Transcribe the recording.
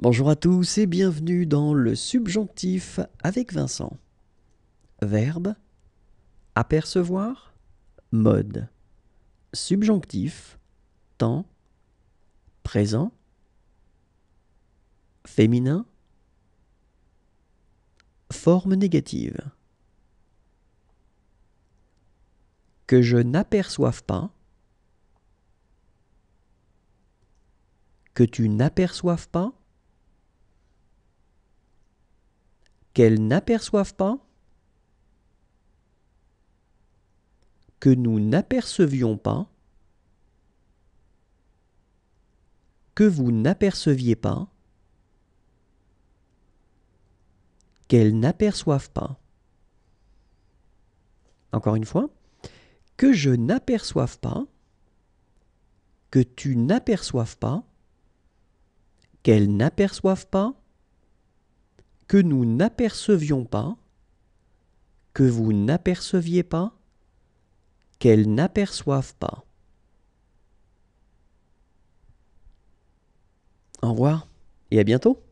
Bonjour à tous et bienvenue dans le subjonctif avec Vincent. Verbe apercevoir, mode, subjonctif, temps, présent, féminin, forme négative. Que je n'aperçoive pas, que tu n'aperçoives pas, qu'elles n'aperçoivent pas, que nous n'apercevions pas, que vous n'aperceviez pas, qu'elles n'aperçoivent pas. Encore une fois, que je n'aperçoive pas, que tu n'aperçoives pas, qu'elles n'aperçoivent pas, que nous n'apercevions pas, que vous n'aperceviez pas, qu'elles n'aperçoivent pas. Au revoir et à bientôt